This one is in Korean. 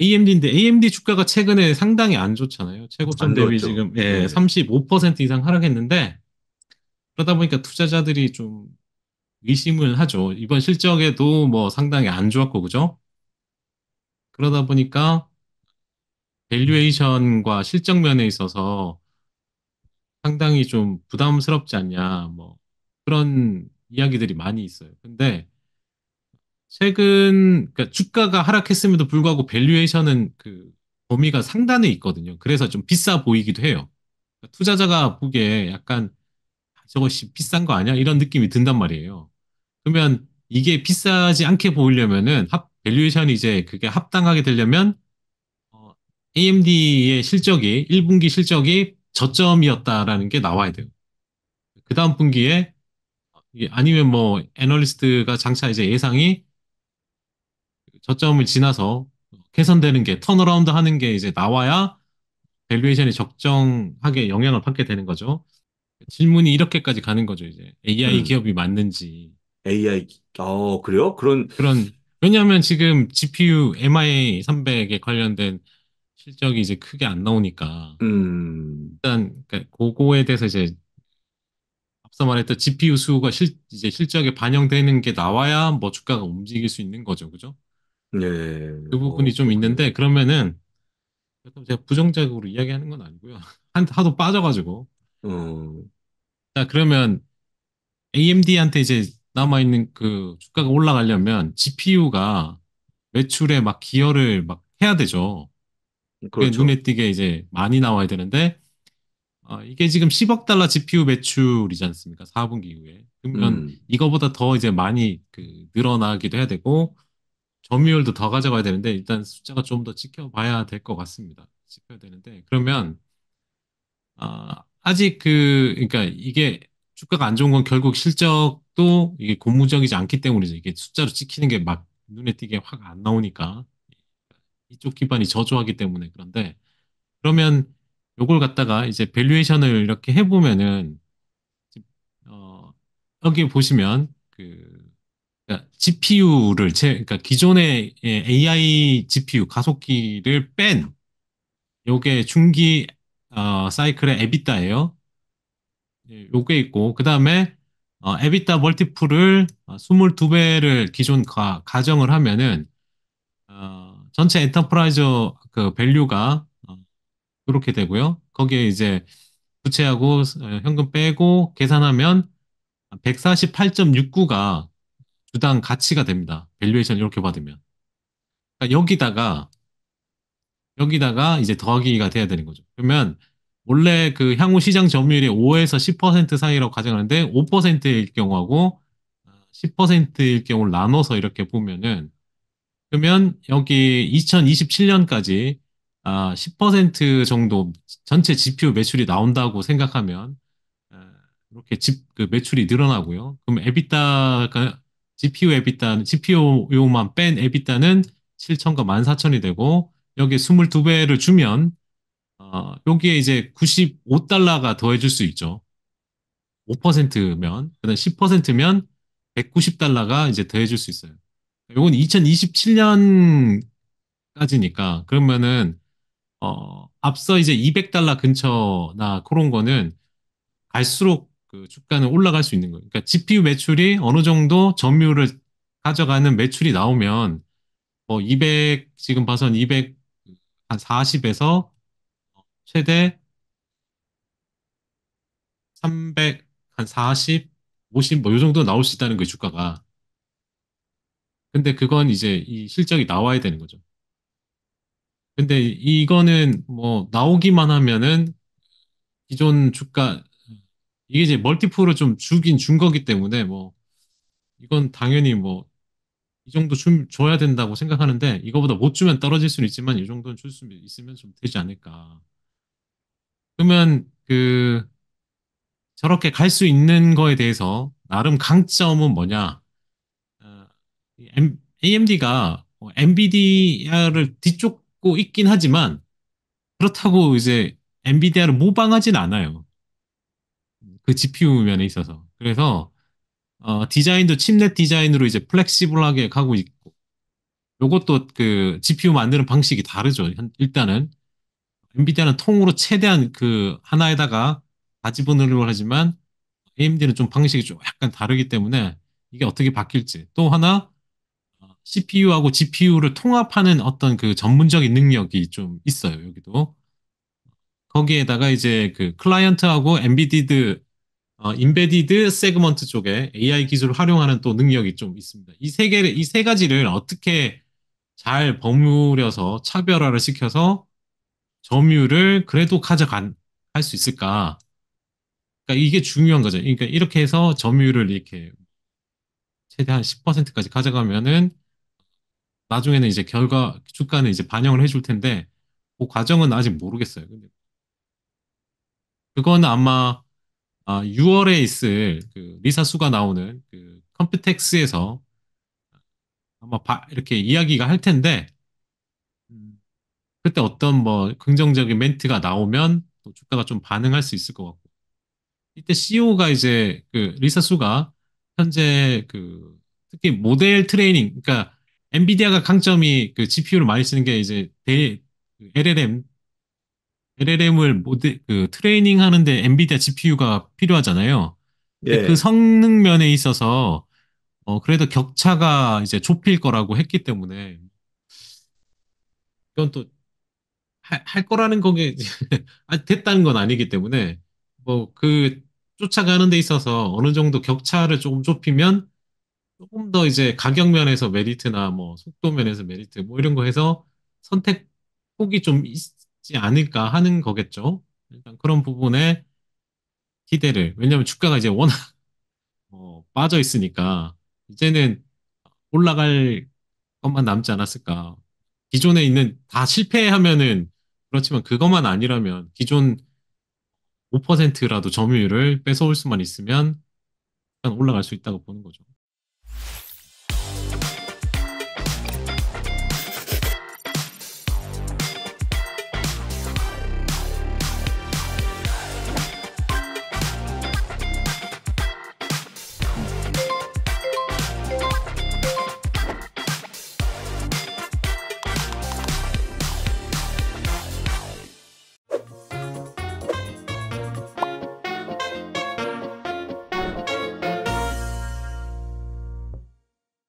AMD인데 AMD 주가가 최근에 상당히 안 좋잖아요. 최고점 대비 지금 예, 네. 35% 이상 하락했는데 그러다 보니까 투자자들이 좀 의심을 하죠. 이번 실적에도 뭐 상당히 안 좋았고 그죠? 그러다 보니까 밸류에이션과 실적 면에 있어서 상당히 좀 부담스럽지 않냐 뭐 그런 이야기들이 많이 있어요. 근데 최근 그러니까 주가가 하락했음에도 불구하고 밸류에이션은 그 범위가 상단에 있거든요. 그래서 좀 비싸 보이기도 해요. 그러니까 투자자가 보기에 약간 아, 저거 씨 비싼 거 아니야? 이런 느낌이 든단 말이에요. 그러면 이게 비싸지 않게 보이려면은 합 밸류에이션이 이제 그게 합당하게 되려면 어, AMD의 실적이 1분기 실적이 저점이었다라는 게 나와야 돼요. 그 다음 분기에 어, 아니면 뭐 애널리스트가 장차 이제 예상이 저점을 지나서 개선되는 게 턴어라운드 하는 게 이제 나와야 밸류에이션이 적정하게 영향을 받게 되는 거죠. 질문이 이렇게까지 가는 거죠. 이제 AI 음. 기업이 맞는지. AI 어 아, 그래요? 그런 그런 왜냐하면 지금 GPU MIA 300에 관련된 실적이 이제 크게 안 나오니까 음. 일단 그러니까 그거에 대해서 이제 앞서 말했던 GPU 수가실 이제 실적에 반영되는 게 나와야 뭐 주가가 움직일 수 있는 거죠, 그죠? 예, 예. 그 부분이 어, 좀 있는데 그러면은 제가 부정적으로 이야기하는 건 아니고요. 한, 하도 빠져가지고. 어, 자, 그러면 AMD한테 이제 남아있는 그 주가가 올라가려면 GPU가 매출에 막 기여를 막 해야 되죠. 그게 그렇죠. 눈에 띄게 이제 많이 나와야 되는데, 아, 이게 지금 10억 달러 GPU 매출이지 않습니까? 4분기 이후에. 그러면 음, 이거보다 더 이제 많이 그 늘어나기도 해야 되고, 점유율도 더 가져가야 되는데 일단 숫자가 좀 더 지켜봐야 될 것 같습니다. 지켜야 되는데 그러면 아, 아직 그 그러니까 이게 주가가 안 좋은 건 결국 실적도 이게 고무적이지 않기 때문이죠. 이게 숫자로 찍히는 게 막 눈에 띄게 확 안 나오니까 이쪽 기반이 저조하기 때문에 그런데 그러면 요걸 갖다가 이제 밸류에이션을 이렇게 해보면은 어, 여기 보시면 그 그러니 GPU를 제, 그러니까 기존의 예, AI GPU 가속기를 뺀 요게 중기 어, 사이클의 에비타예요. 예, 요게 있고 그 다음에 어, 에비타 멀티플을 어, 22배를 기존 가, 가정을 하면은 어, 전체 엔터프라이저 그 밸류가 어, 이렇게 되고요. 거기에 이제 부채하고 어, 현금 빼고 계산하면 148.69가 주당 가치가 됩니다. 밸류에이션 이렇게 받으면. 그러니까 여기다가 여기다가 이제 더하기가 돼야 되는 거죠. 그러면 원래 그 향후 시장 점유율이 5에서 10% 사이라고 가정하는데 5%일 경우하고 10%일 경우를 나눠서 이렇게 보면은 그러면 여기 2027년까지 아, 10% 정도 전체 GPU 매출이 나온다고 생각하면 아, 이렇게 집 그 매출이 늘어나고요. 그럼 에비타가 GPU 에비타, GPU용만 뺀 에비타는 7천과 14,000이 되고 여기에 22배를 주면 어, 여기에 이제 95달러가 더해줄 수 있죠. 5%면 그다음 10%면 190달러가 이제 더해줄 수 있어요. 이건 2027년까지니까 그러면은 어, 앞서 이제 200달러 근처나 그런 거는 갈수록 그 주가는 올라갈 수 있는 거예요. 그러니까 GPU 매출이 어느 정도 점유를 가져가는 매출이 나오면 뭐200 지금 봐선 200 한 40에서 최대 300 한 40, 50 뭐 요 정도 나올 수 있다는 거 주가가. 근데 그건 이제 이 실적이 나와야 되는 거죠. 근데 이거는 뭐 나오기만 하면은 기존 주가 이게 이제 멀티플을 좀 주긴 준 거기 때문에 뭐 이건 당연히 뭐 이 정도 주, 줘야 된다고 생각하는데 이거보다 못 주면 떨어질 수는 있지만 이 정도는 줄 수 있으면 좀 되지 않을까. 그러면 그 저렇게 갈 수 있는 거에 대해서 나름 강점은 뭐냐? 어, AMD가 뭐 엔비디아를 뒤쫓고 있긴 하지만 그렇다고 이제 엔비디아를 모방하진 않아요. 그 GPU 면에 있어서. 그래서 어, 디자인도 칩넷 디자인으로 이제 플렉시블하게 가고 있고 요것도 그 GPU 만드는 방식이 다르죠. 일단은 엔비디아는 통으로 최대한 그 하나에다가 다 집어넣으려고 하지만 AMD는 좀 방식이 좀 약간 다르기 때문에 이게 어떻게 바뀔지 또 하나 CPU하고 어, GPU를 통합하는 어떤 그 전문적인 능력이 좀 있어요 여기도 거기에다가 이제 그 클라이언트하고 엔비디드 어, 인베디드 세그먼트 쪽에 AI 기술을 활용하는 또 능력이 좀 있습니다. 이 세 개를 이 세 가지를 어떻게 잘 버무려서 차별화를 시켜서 점유율을 그래도 가져간 할 수 있을까? 그러니까 이게 중요한 거죠. 그러니까 이렇게 해서 점유율을 이렇게 최대한 10%까지 가져가면은 나중에는 이제 결과 주가는 이제 반영을 해줄 텐데 그 과정은 아직 모르겠어요. 근데 그건 아마 아, 6월에 있을 그 리사 수가 나오는 그 컴퓨텍스에서 아마 바, 이렇게 이야기가 할 텐데 음, 그때 어떤 뭐 긍정적인 멘트가 나오면 또 주가가 좀 반응할 수 있을 것 같고 이때 CEO가 이제 그 리사 수가 현재 그 특히 모델 트레이닝 그러니까 엔비디아가 강점이 그 GPU를 많이 쓰는 게 이제 대, 그 LLM LLM을 모델 그 트레이닝 하는데 엔비디아 GPU가 필요하잖아요. 근데 예. 그 성능 면에 있어서 어 그래도 격차가 이제 좁힐 거라고 했기 때문에 이건 또 할 거라는 거게 아, 됐다는 건 아니기 때문에 뭐 그 쫓아가는 데 있어서 어느 정도 격차를 조금 좁히면 조금 더 이제 가격 면에서 메리트나 뭐 속도 면에서 메리트 뭐 이런 거 해서 선택 폭이 좀 있, 있지 않을까 하는 거겠죠. 일단 그런 부분에 기대를, 왜냐면 주가가 이제 워낙 어, 빠져 있으니까 이제는 올라갈 것만 남지 않았을까. 기존에 있는 다 실패하면은 그렇지만 그것만 아니라면 기존 5%라도 점유율을 뺏어올 수만 있으면 일단 올라갈 수 있다고 보는 거죠.